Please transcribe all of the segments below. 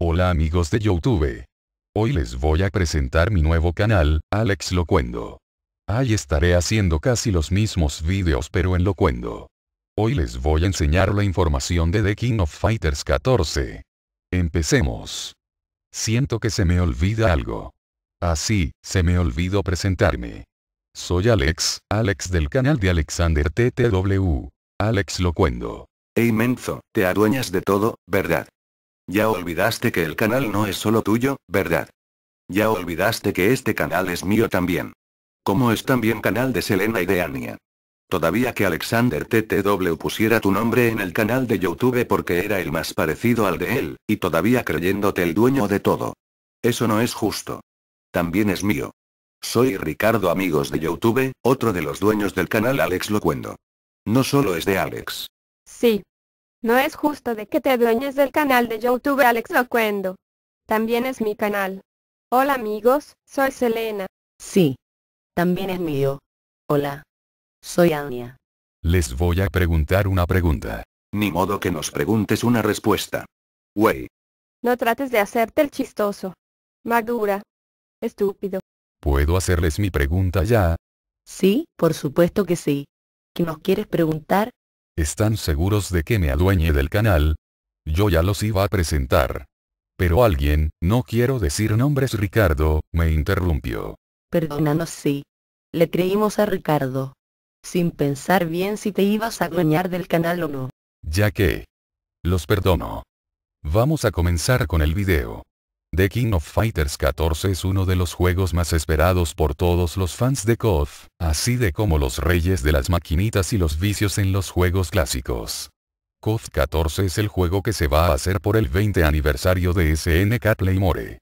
Hola amigos de Youtube. Hoy les voy a presentar mi nuevo canal, Alex Locuendo. Ahí estaré haciendo casi los mismos vídeos pero en Locuendo. Hoy les voy a enseñar la información de The King of Fighters 14. Empecemos. Siento que se me olvida algo. Así, ah, se me olvidó presentarme. Soy Alex, Alex del canal de Alexander TTW. Alex Locuendo. Hey Menzo, te adueñas de todo, ¿verdad? Ya olvidaste que el canal no es solo tuyo, ¿verdad? Ya olvidaste que este canal es mío también. Como es también canal de Selena y de Ania. Todavía que Alexander TTW pusiera tu nombre en el canal de YouTube porque era el más parecido al de él, y todavía creyéndote el dueño de todo. Eso no es justo. También es mío. Soy Ricardo Amigos de YouTube, otro de los dueños del canal Alex Locuendo. No solo es de Alex. Sí, no es justo de que te dueñes del canal de YouTube Alex Locuendo. También es mi canal. Hola amigos, soy Selena. Sí. También es mío. Hola. Soy Ania. Les voy a preguntar una pregunta. Ni modo que nos preguntes una respuesta. Wey. No trates de hacerte el chistoso. Madura. Estúpido. ¿Puedo hacerles mi pregunta ya? Sí, por supuesto que sí. ¿Qué nos quieres preguntar? ¿Están seguros de que me adueñe del canal? Yo ya los iba a presentar. Pero alguien, no quiero decir nombres Ricardo, me interrumpió. Perdónanos sí. Le creímos a Ricardo. Sin pensar bien si te ibas a adueñar del canal o no. Ya que. Los perdono. Vamos a comenzar con el video. The King of Fighters 14 es uno de los juegos más esperados por todos los fans de KOF, así de como los reyes de las maquinitas y los vicios en los juegos clásicos. KOF 14 es el juego que se va a hacer por el 20 aniversario de SNK Playmore.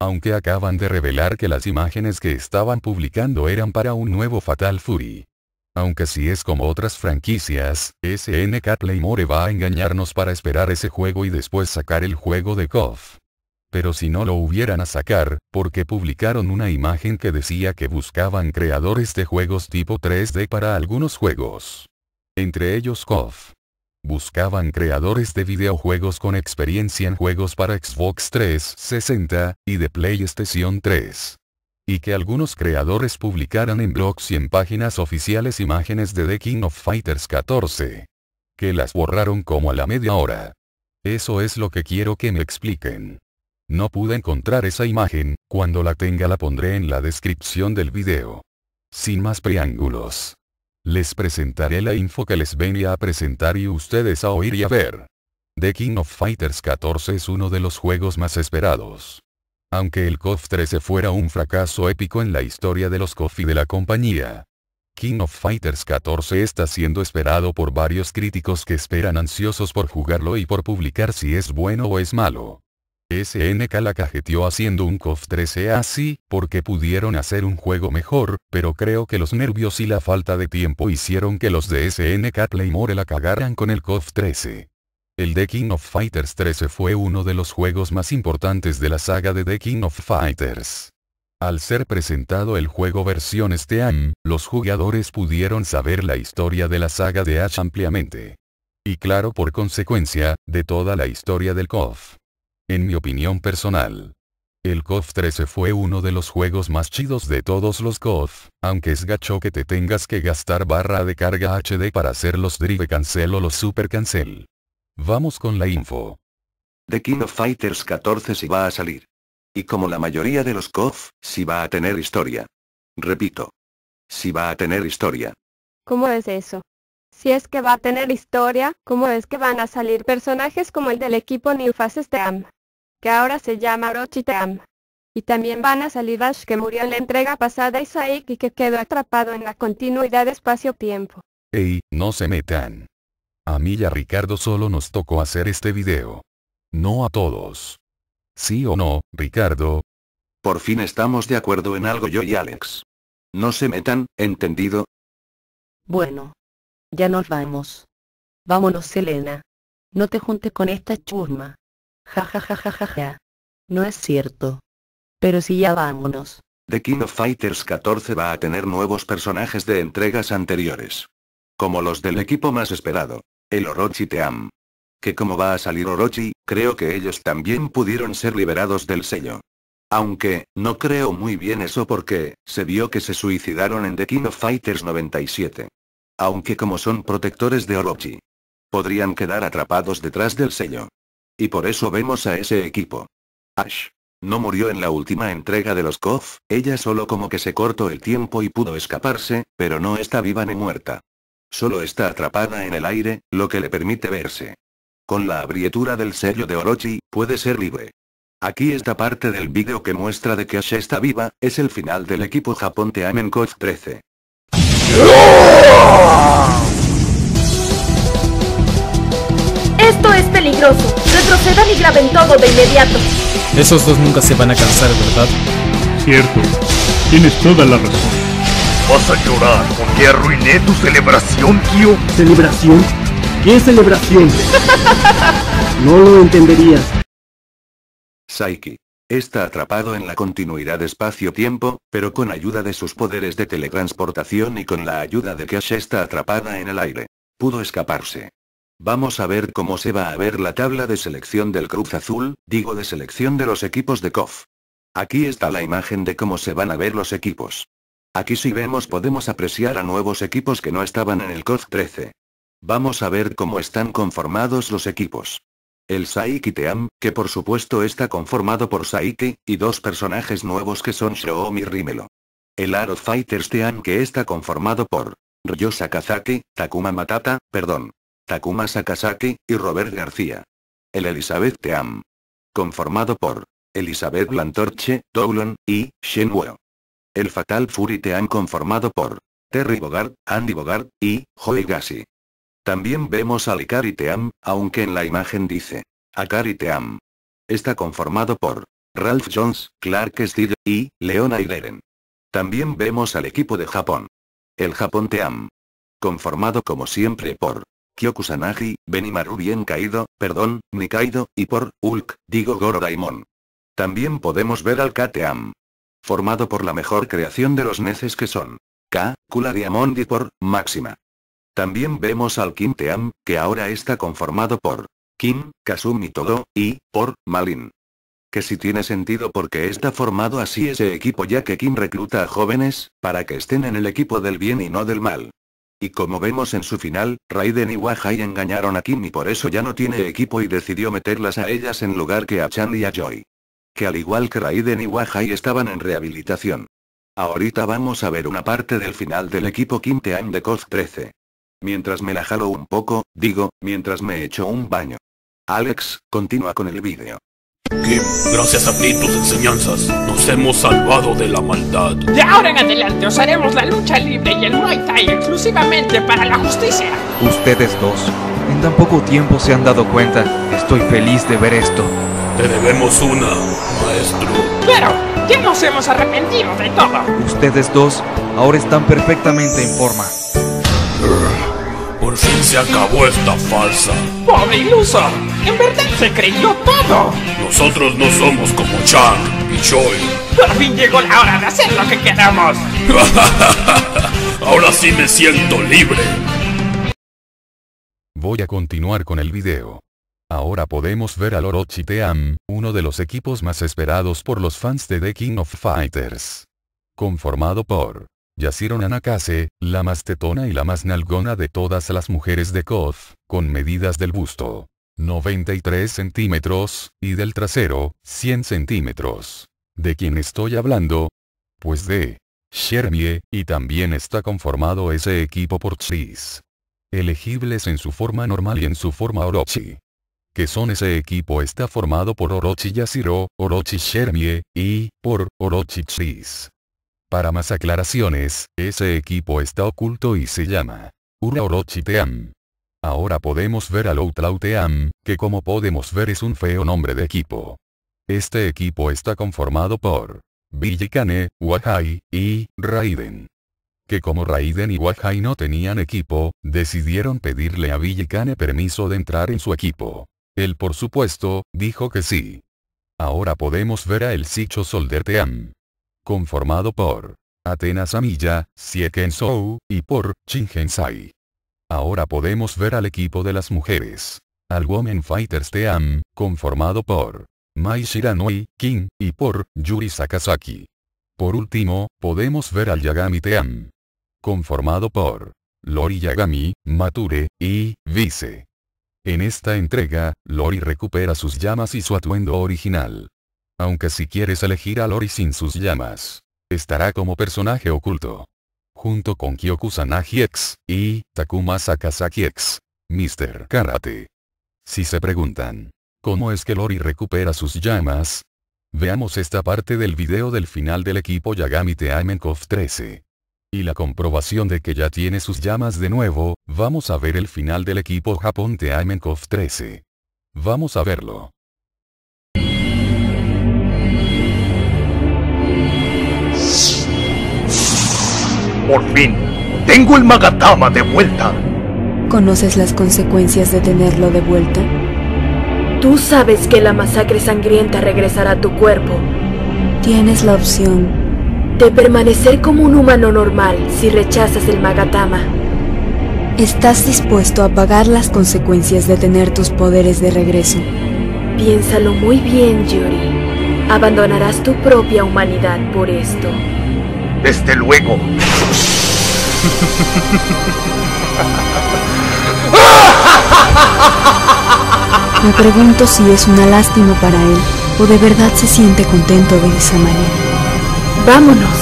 Aunque acaban de revelar que las imágenes que estaban publicando eran para un nuevo Fatal Fury. Aunque si es como otras franquicias, SNK Playmore va a engañarnos para esperar ese juego y después sacar el juego de KOF. Pero si no lo hubieran a sacar, porque publicaron una imagen que decía que buscaban creadores de juegos tipo 3D para algunos juegos. Entre ellos KOF. Buscaban creadores de videojuegos con experiencia en juegos para Xbox 360 y de PlayStation 3 y que algunos creadores publicaran en blogs y en páginas oficiales imágenes de The King of Fighters 14. Que las borraron como a la media hora. Eso es lo que quiero que me expliquen. No pude encontrar esa imagen, cuando la tenga la pondré en la descripción del video. Sin más preángulos. Les presentaré la info que les venía a presentar y ustedes a oír y a ver. The King of Fighters 14 es uno de los juegos más esperados. Aunque el KOF 13 fuera un fracaso épico en la historia de los KOF y de la compañía, King of Fighters 14 está siendo esperado por varios críticos que esperan ansiosos por jugarlo y por publicar si es bueno o es malo. SNK la cajeteó haciendo un KOF 13 así, porque pudieron hacer un juego mejor, pero creo que los nervios y la falta de tiempo hicieron que los de SNK Playmore la cagaran con el KOF 13. El The King of Fighters 13 fue uno de los juegos más importantes de la saga de The King of Fighters. Al ser presentado el juego versión Steam, los jugadores pudieron saber la historia de la saga de Ash ampliamente. Y claro por consecuencia, de toda la historia del KOF en mi opinión personal. El KOF 13 fue uno de los juegos más chidos de todos los KOF, aunque es gacho que te tengas que gastar barra de carga HD para hacer los Drive Cancel o los Super Cancel. Vamos con la info. The King of Fighters 14 si va a salir. Y como la mayoría de los KOF, si va a tener historia. Repito. Si va a tener historia. ¿Cómo es eso? Si es que va a tener historia, ¿cómo es que van a salir personajes como el del equipo New Faces que ahora se llama Rochitam. Y también van a salir que murió en la entrega pasada y que quedó atrapado en la continuidad espacio-tiempo. Ey, no se metan. A mí y a Ricardo solo nos tocó hacer este video. No a todos. ¿Sí o no, Ricardo? Por fin estamos de acuerdo en algo yo y Alex. No se metan, ¿entendido? Bueno. Ya nos vamos. Vámonos, Elena. No te juntes con esta churma. Ja No es cierto. Pero si ya vámonos. The King of Fighters 14 va a tener nuevos personajes de entregas anteriores. Como los del equipo más esperado. El Orochi Team. Que como va a salir Orochi, creo que ellos también pudieron ser liberados del sello. Aunque, no creo muy bien eso porque, se vio que se suicidaron en The King of Fighters 97. Aunque como son protectores de Orochi, podrían quedar atrapados detrás del sello. Y por eso vemos a ese equipo. Ash. No murió en la última entrega de los KOF, ella solo como que se cortó el tiempo y pudo escaparse, pero no está viva ni muerta. Solo está atrapada en el aire, lo que le permite verse. Con la abrietura del sello de Orochi, puede ser libre. Aquí esta parte del vídeo que muestra de que Ash está viva, es el final del equipo Japón KOF 13. Esto es peligroso. Retrocedan y graben todo de inmediato. Esos dos nunca se van a cansar, ¿verdad? Cierto. Tienes toda la razón. Vas a llorar porque arruiné tu celebración, tío. ¿Celebración? ¿Qué celebración? no lo entenderías. Saiki. Está atrapado en la continuidad espacio-tiempo, pero con ayuda de sus poderes de teletransportación y con la ayuda de Cash está atrapada en el aire. Pudo escaparse. Vamos a ver cómo se va a ver la tabla de selección del Cruz Azul, digo de selección de los equipos de COF. Aquí está la imagen de cómo se van a ver los equipos. Aquí si vemos podemos apreciar a nuevos equipos que no estaban en el COF 13. Vamos a ver cómo están conformados los equipos. El Saiki Team, que por supuesto está conformado por Saiki, y dos personajes nuevos que son Shoomi Rimelo. El Aro Fighters Team que está conformado por Ryosa Kazaki, Takuma Matata, perdón, Takuma Sakasaki, y Robert García. El Elizabeth Team. Conformado por Elizabeth Lantorche, Toulon, y Shen El Fatal Fury Team conformado por Terry Bogard, Andy Bogard, y Joey Gassi. También vemos al Ikari Team, aunque en la imagen dice Akari Team. Está conformado por Ralph Jones, Clark Steele, y Leona Ireren. También vemos al equipo de Japón. El Japón Team. Conformado como siempre por Kyokusanagi, Benimaru bien caído, perdón, Nikaido, y por, Ulk digo Goro Daimon. También podemos ver al Kateam. Formado por la mejor creación de los neces que son. K, Kula y por, Máxima. También vemos al Kim-Team, que ahora está conformado por, Kim, Kasumi Todo, y, por, Malin. Que si tiene sentido porque está formado así ese equipo ya que Kim recluta a jóvenes, para que estén en el equipo del bien y no del mal. Y como vemos en su final, Raiden y Wahai engañaron a Kim y por eso ya no tiene equipo y decidió meterlas a ellas en lugar que a Chan y a Joy. Que al igual que Raiden y Wahai estaban en rehabilitación. Ahorita vamos a ver una parte del final del equipo Kim Team de Cos 13. Mientras me la jalo un poco, digo, mientras me echo un baño. Alex, continúa con el vídeo. Que gracias a ti tus enseñanzas nos hemos salvado de la maldad. De ahora en adelante os haremos la lucha libre y el Muay Thai exclusivamente para la justicia. Ustedes dos, en tan poco tiempo se han dado cuenta. Estoy feliz de ver esto. Te debemos una, maestro. Pero ¿qué nos hemos arrepentido de todo. Ustedes dos ahora están perfectamente en forma. Por fin se acabó esta falsa. ¡Pobre iluso! En verdad se creyó todo. Nosotros no somos como Chang y Choi. Por fin llegó la hora de hacer lo que queramos. Ahora sí me siento libre. Voy a continuar con el video. Ahora podemos ver al Orochi Team, uno de los equipos más esperados por los fans de The King of Fighters. Conformado por Yashiro Nanakase, la más tetona y la más nalgona de todas las mujeres de KOF, con medidas del busto. 93 centímetros, y del trasero, 100 centímetros. ¿De quién estoy hablando? Pues de Shermie, y también está conformado ese equipo por Chis. Elegibles en su forma normal y en su forma Orochi. Que son ese equipo está formado por Orochi Yashiro, Orochi Shermie, y, por, Orochi Chis. Para más aclaraciones, ese equipo está oculto y se llama Ura Orochi Team. Ahora podemos ver al Outlaw que como podemos ver es un feo nombre de equipo. Este equipo está conformado por Billy Wahai, y Raiden. Que como Raiden y Wahai no tenían equipo, decidieron pedirle a Billy permiso de entrar en su equipo. Él por supuesto, dijo que sí. Ahora podemos ver a el Sicho Solderteam. Conformado por Atenas Amilla, Siekensou, y por Chingensai. Ahora podemos ver al equipo de las mujeres. Al Women Fighters Team, conformado por Mai Shiranui, King, y por Yuri Sakazaki. Por último, podemos ver al Yagami Team. Conformado por Lori Yagami, Mature, y Vice. En esta entrega, Lori recupera sus llamas y su atuendo original. Aunque si quieres elegir a Lori sin sus llamas, estará como personaje oculto junto con Kyokusanagi X y Takuma Sakazaki X. Mr. Karate. Si se preguntan, ¿cómo es que Lori recupera sus llamas? Veamos esta parte del video del final del equipo Yagami Teamenkov 13. Y la comprobación de que ya tiene sus llamas de nuevo, vamos a ver el final del equipo Japón Teamenkov 13. Vamos a verlo. Por fin, tengo el Magatama de vuelta. ¿Conoces las consecuencias de tenerlo de vuelta? Tú sabes que la masacre sangrienta regresará a tu cuerpo. Tienes la opción de permanecer como un humano normal si rechazas el Magatama. ¿Estás dispuesto a pagar las consecuencias de tener tus poderes de regreso? Piénsalo muy bien, Yuri. Abandonarás tu propia humanidad por esto. Desde luego. Me pregunto si es una lástima para él o de verdad se siente contento de esa manera. Vámonos.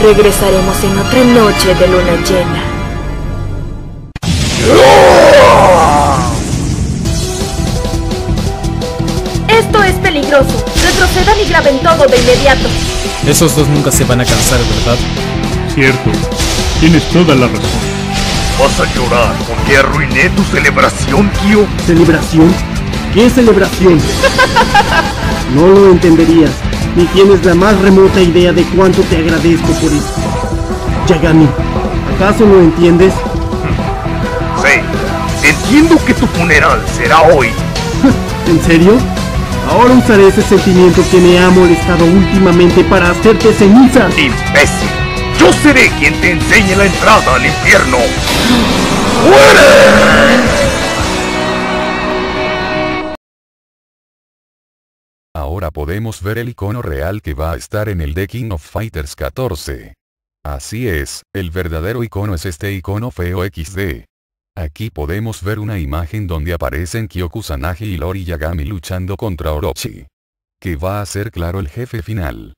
Regresaremos en otra noche de luna llena. Esto es peligroso. Retrocedan y graben todo de inmediato. Esos dos nunca se van a cansar, ¿verdad? Cierto. Tienes toda la razón. Vas a llorar porque arruiné tu celebración, tío. ¿Celebración? ¿Qué celebración? no lo entenderías, ni tienes la más remota idea de cuánto te agradezco por esto. Yagami, ¿acaso lo entiendes? Sí, entiendo que tu funeral será hoy. ¿En serio? Ahora usaré ese sentimiento que me ha molestado últimamente para hacerte ceniza. ¡Imbécil! Yo seré quien te enseñe la entrada al infierno. Ahora podemos ver el icono real que va a estar en el The King of Fighters 14. Así es, el verdadero icono es este icono feo XD. Aquí podemos ver una imagen donde aparecen Kyokusanagi y Lori Yagami luchando contra Orochi. Que va a ser claro el jefe final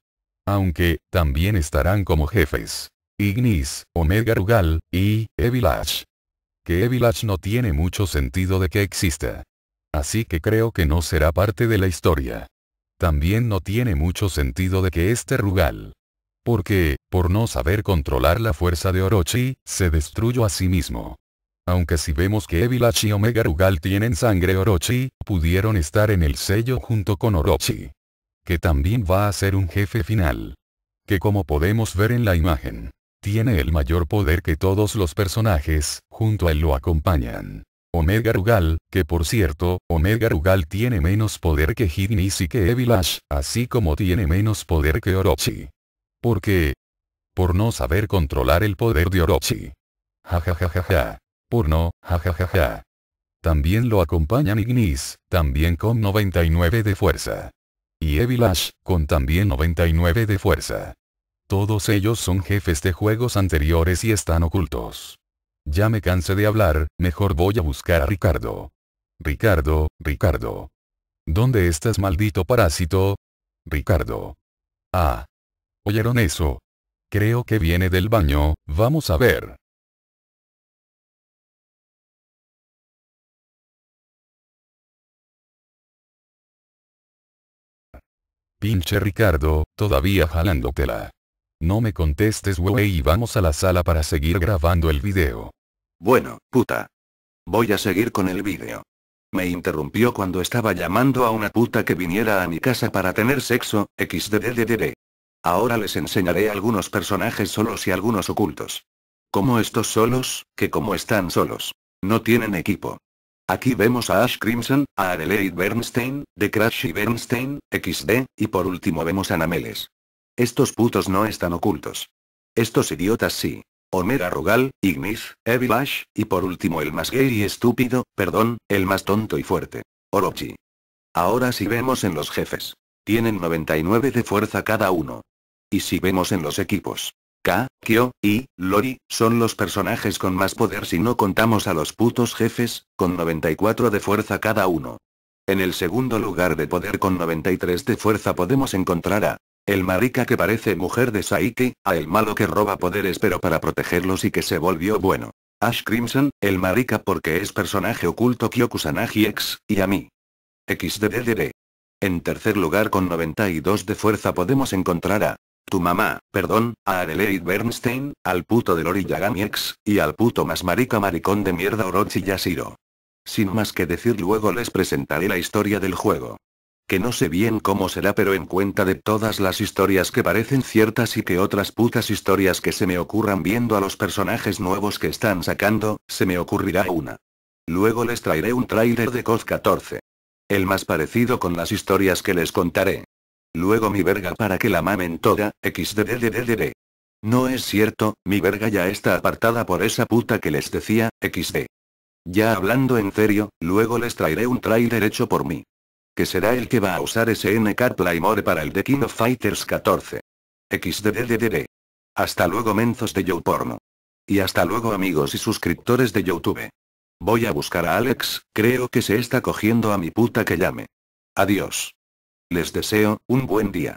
aunque, también estarán como jefes. Ignis, Omega Rugal, y, Evilash. Que Evilash no tiene mucho sentido de que exista. Así que creo que no será parte de la historia. También no tiene mucho sentido de que este Rugal. Porque, por no saber controlar la fuerza de Orochi, se destruyó a sí mismo. Aunque si vemos que Evilash y Omega Rugal tienen sangre Orochi, pudieron estar en el sello junto con Orochi que también va a ser un jefe final. Que como podemos ver en la imagen, tiene el mayor poder que todos los personajes, junto a él lo acompañan. Omega Rugal, que por cierto, Omega Rugal tiene menos poder que Ignis y que Evilash, así como tiene menos poder que Orochi. ¿Por qué? Por no saber controlar el poder de Orochi. Ja ja ja Por no, ja También lo acompañan Ignis, también con 99 de fuerza y Evil con también 99 de fuerza. Todos ellos son jefes de juegos anteriores y están ocultos. Ya me cansé de hablar, mejor voy a buscar a Ricardo. Ricardo, Ricardo. ¿Dónde estás maldito parásito? Ricardo. Ah. ¿Oyeron eso? Creo que viene del baño, vamos a ver. Pinche Ricardo, todavía jalándotela. No me contestes wey y vamos a la sala para seguir grabando el video. Bueno, puta. Voy a seguir con el video. Me interrumpió cuando estaba llamando a una puta que viniera a mi casa para tener sexo, xdddd. Ahora les enseñaré algunos personajes solos y algunos ocultos. Como estos solos, que como están solos. No tienen equipo. Aquí vemos a Ash Crimson, a Adelaide Bernstein, The Crash y Bernstein, XD, y por último vemos a Nameles. Estos putos no están ocultos. Estos idiotas sí. Omega Rugal, Ignis, Evil Ash, y por último el más gay y estúpido, perdón, el más tonto y fuerte. Orochi. Ahora si vemos en los jefes. Tienen 99 de fuerza cada uno. Y si vemos en los equipos. K, Kyo, y Lori, son los personajes con más poder si no contamos a los putos jefes, con 94 de fuerza cada uno. En el segundo lugar de poder con 93 de fuerza podemos encontrar a el marica que parece mujer de Saiki, a el malo que roba poderes pero para protegerlos y que se volvió bueno. Ash Crimson, el marica porque es personaje oculto Kyokusanagi X, y a mí. XDDDD. En tercer lugar con 92 de fuerza podemos encontrar a tu mamá, perdón, a Adelaide Bernstein, al puto del Yagami ex, y al puto más marica maricón de mierda Orochi Yashiro. Sin más que decir luego les presentaré la historia del juego. Que no sé bien cómo será pero en cuenta de todas las historias que parecen ciertas y que otras putas historias que se me ocurran viendo a los personajes nuevos que están sacando, se me ocurrirá una. Luego les traeré un tráiler de COD 14. El más parecido con las historias que les contaré. Luego mi verga para que la mamen toda, xddddd. No es cierto, mi verga ya está apartada por esa puta que les decía, xd. Ya hablando en serio, luego les traeré un trailer hecho por mí. Que será el que va a usar SNK Playmore para el de King of Fighters 14. XDDDD. Hasta luego menzos de Porno. Y hasta luego amigos y suscriptores de YouTube. Voy a buscar a Alex, creo que se está cogiendo a mi puta que llame. Adiós. Les deseo, un buen día.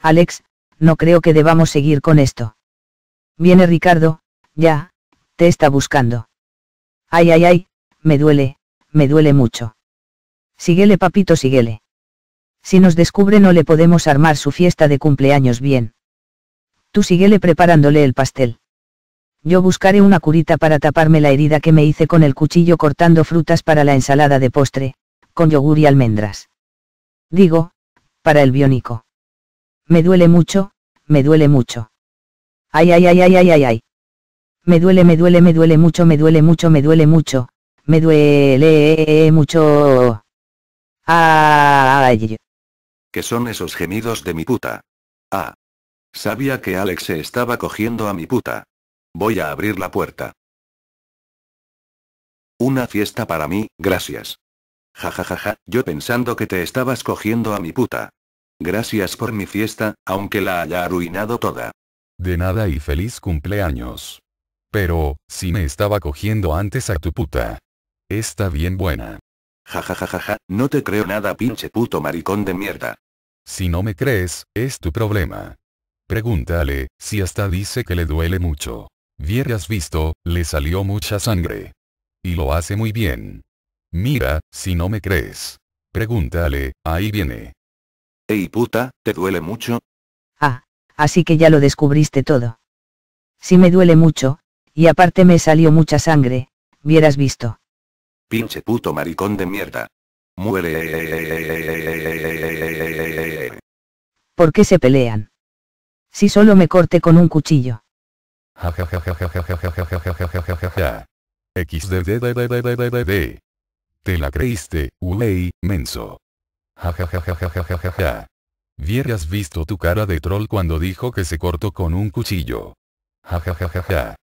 Alex, no creo que debamos seguir con esto. Viene Ricardo, ya, te está buscando. Ay, ay, ay, me duele, me duele mucho. Síguele, papito, síguele. Si nos descubre no le podemos armar su fiesta de cumpleaños bien. Tú síguele preparándole el pastel. Yo buscaré una curita para taparme la herida que me hice con el cuchillo cortando frutas para la ensalada de postre, con yogur y almendras. Digo, para el biónico. Me duele mucho, me duele mucho. Ay, ay, ay, ay, ay, ay, ay. Me duele, me duele, me duele mucho, me duele mucho, me duele mucho, me duele eh, eh, mucho. Ay. ¿Qué son esos gemidos de mi puta? Ah. Sabía que Alex se estaba cogiendo a mi puta. Voy a abrir la puerta. Una fiesta para mí, gracias. Ja ja ja ja, yo pensando que te estabas cogiendo a mi puta. Gracias por mi fiesta, aunque la haya arruinado toda. De nada y feliz cumpleaños. Pero, si me estaba cogiendo antes a tu puta. Está bien buena. Ja ja ja ja no te creo nada pinche puto maricón de mierda. Si no me crees, es tu problema. Pregúntale, si hasta dice que le duele mucho. Vieras visto, le salió mucha sangre. Y lo hace muy bien. Mira, si no me crees. Pregúntale, ahí viene. Ey puta, ¿te duele mucho? Ah, así que ya lo descubriste todo. Si me duele mucho, y aparte me salió mucha sangre, vieras visto. Pinche puto maricón de mierda. Muere. ¿Por qué se pelean? Si solo me corte con un cuchillo. XDDDDDDD. Te la creíste, wey, menso. ja. Vieras visto tu cara de troll cuando dijo que se cortó con un cuchillo. ja.